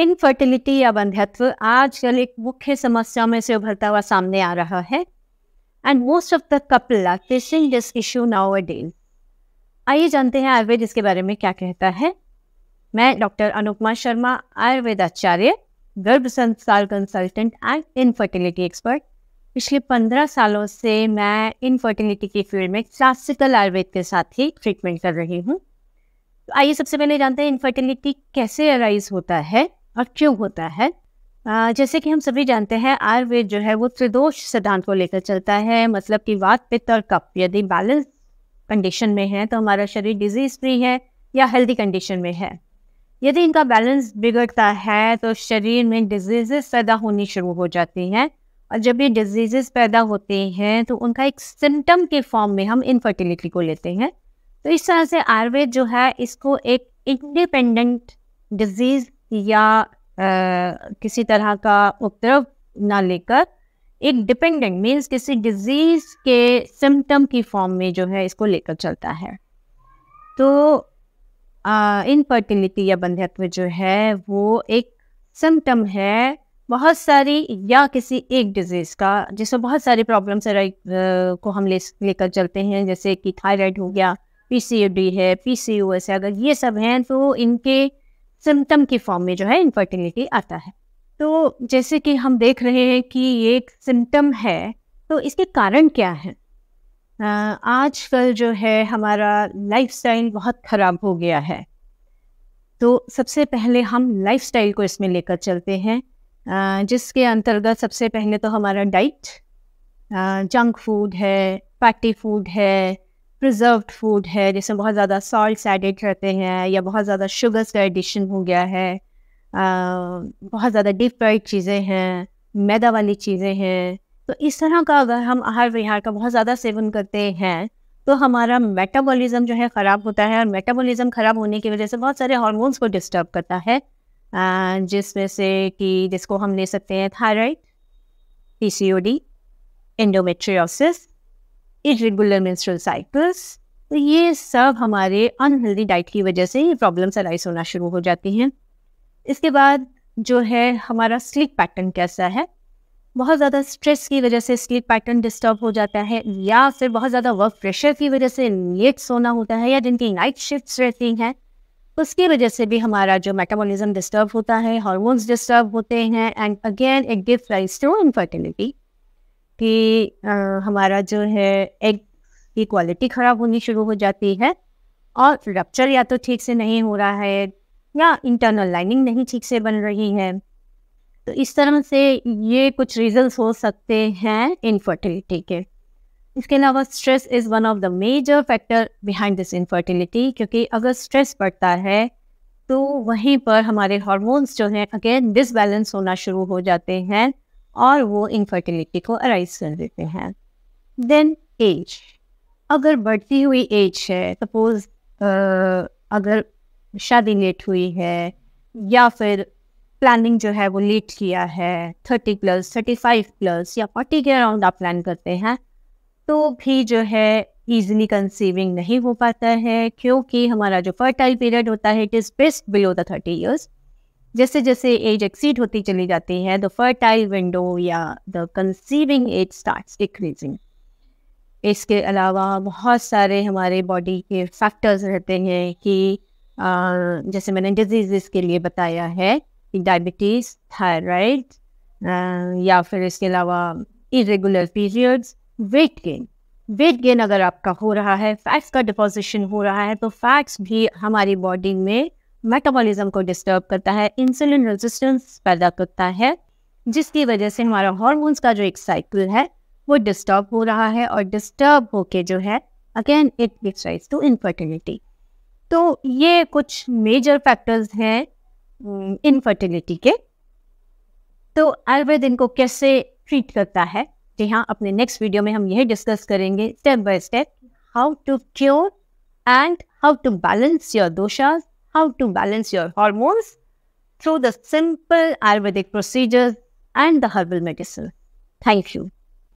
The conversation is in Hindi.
इनफर्टिलिटी या बंध्यत्व आजकल एक मुख्य समस्या में से उभरता हुआ सामने आ रहा है and most of the couple are facing this issue now a deal आइए जानते हैं आयुर्वेद इसके बारे में क्या कहता है मैं डॉक्टर अनुपमा शर्मा आयुर्वेद आचार्य गर्भ संस्कार कंसल्टेंट एंड इनफर्टिलिटी एक्सपर्ट पिछले पंद्रह सालों से मैं इनफर्टिलिटी की फील्ड में क्लासिकल आयुर्वेद के साथ ही ट्रीटमेंट कर रही हूँ तो आइए सबसे पहले जानते हैं इनफर्टिलिटी कैसे अराइज होता है और क्यों होता है जैसे कि हम सभी जानते हैं आयुर्वेद जो है वो त्रिदोष सिद्धांत को लेकर चलता है मतलब कि वात पित्त और कप यदि बैलेंस कंडीशन में है तो हमारा शरीर डिजीज फ्री है या हेल्दी कंडीशन में है यदि इनका बैलेंस बिगड़ता है तो शरीर में डिजीजेस पैदा होनी शुरू हो जाती हैं और जब ये डिजीजेस पैदा होते हैं तो उनका एक सिम्टम के फॉर्म में हम इनफर्टिलिटी को लेते हैं तो इस तरह से आयुर्वेद जो है इसको एक इंडिपेंडेंट डिजीज या आ, किसी तरह का उपद्रव ना लेकर एक डिपेंडेंट मीन्स किसी डिजीज के सिम्टम की फॉर्म में जो है इसको लेकर चलता है तो इनफर्टिलिटी या बंध्यत्व जो है वो एक सिम्टम है बहुत सारी या किसी एक डिजीज़ का जिसमें बहुत सारी प्रॉब्लम्स को हम ले लेकर चलते हैं जैसे कि थायराइड हो गया पी है पी है अगर ये सब हैं तो इनके सिम्टम के फॉर्म में जो है इनफर्टिलिटी आता है तो जैसे कि हम देख रहे हैं कि ये एक सिम्टम है तो इसके कारण क्या है आजकल जो है हमारा लाइफस्टाइल बहुत ख़राब हो गया है तो सबसे पहले हम लाइफस्टाइल को इसमें लेकर चलते हैं जिसके अंतर्गत सबसे पहले तो हमारा डाइट जंक फूड है फैटी फूड है प्रिजर्व फूड है जिसमें बहुत ज़्यादा सॉल्ट एडिड रहते हैं या बहुत ज़्यादा शुगर्स का एडिशन हो गया है आ, बहुत ज़्यादा डीप फ्राइड चीज़ें हैं मैदा वाली चीज़ें हैं तो इस तरह का अगर हम आहार विहार का बहुत ज़्यादा सेवन करते हैं तो हमारा मेटाबॉलिज्म जो है ख़राब होता है और मेटाबॉलिज्म ख़राब होने की वजह से बहुत सारे हार्मोन्स को डिस्टर्ब करता है जिसमें से कि जिसको हम ले सकते हैं thyroid D endometriosis irregular menstrual cycles तो ये सब हमारे अनहेल्दी डाइट की वजह से ये प्रॉब्लम्स अराइज होना शुरू हो जाती हैं इसके बाद जो है हमारा स्लीप पैटर्न कैसा है बहुत ज़्यादा स्ट्रेस की वजह से स्लीप पैटर्न डिस्टर्ब हो जाता है या फिर बहुत ज़्यादा वर्क प्रेशर की वजह से लेट सोना होता है या जिनकी नाइट शिफ्ट्स रहती हैं उसकी वजह से भी हमारा जो मेटाबॉलिज्म डिस्टर्ब होता है हार्मोन्स डिस्टर्ब होते हैं and again it gives rise to infertility कि आ, हमारा जो है एग की क्वालिटी खराब होनी शुरू हो जाती है और रप्चर या तो ठीक से नहीं हो रहा है या इंटरनल लाइनिंग नहीं ठीक से बन रही है तो इस तरह से ये कुछ रीजंस हो सकते हैं इनफर्टिलिटी के इसके अलावा stress is one of the major factor behind this infertility क्योंकि अगर स्ट्रेस बढ़ता है तो वहीं पर हमारे हार्मोन्स जो हैं अगेन डिसबैलेंस होना शुरू हो जाते हैं और वो इनफर्टिलिटी को अराइज कर देते हैं देन एज अगर बढ़ती हुई एज है सपोज अगर शादी लेट हुई है या फिर प्लानिंग जो है वो लेट किया है thirty plus thirty five plus या फोर्टी के अराउंड आप प्लान करते हैं तो भी जो है ईजिली कंसीविंग नहीं हो पाता है क्योंकि हमारा जो फर्टाइल पीरियड होता है it is best below the thirty years जैसे जैसे एज एक्सीड होती चली जाती है द फर्टाइल विंडो या the conceiving age start decreasing इसके अलावा बहुत सारे हमारे बॉडी के फैक्टर्स रहते हैं कि जैसे मैंने डिजीज़ के लिए बताया है कि डायबिटीज़ थायराइड या फिर इसके अलावा irregular periods weight gain weight gain अगर आपका हो रहा है फैट्स का डिपोजिशन हो रहा है तो फैट्स भी हमारी बॉडी में मेटाबॉलिज्म को डिस्टर्ब करता है इंसुलिन रेजिस्टेंस पैदा करता है जिसकी वजह से हमारा हॉर्मोन्स का जो एक साइकिल है वो डिस्टर्ब हो रहा है और डिस्टर्ब होके जो है again it gives rise to infertility तो ये कुछ मेजर फैक्टर्स हैं इनफर्टिलिटी के तो आयुर्वेद इनको कैसे ट्रीट करता है जी हाँ अपने नेक्स्ट वीडियो में हम यही डिस्कस करेंगे step by step how to cure and how to balance your doshas how to balance your hormones through the simple Ayurvedic procedures and the herbal medicine. Thank you.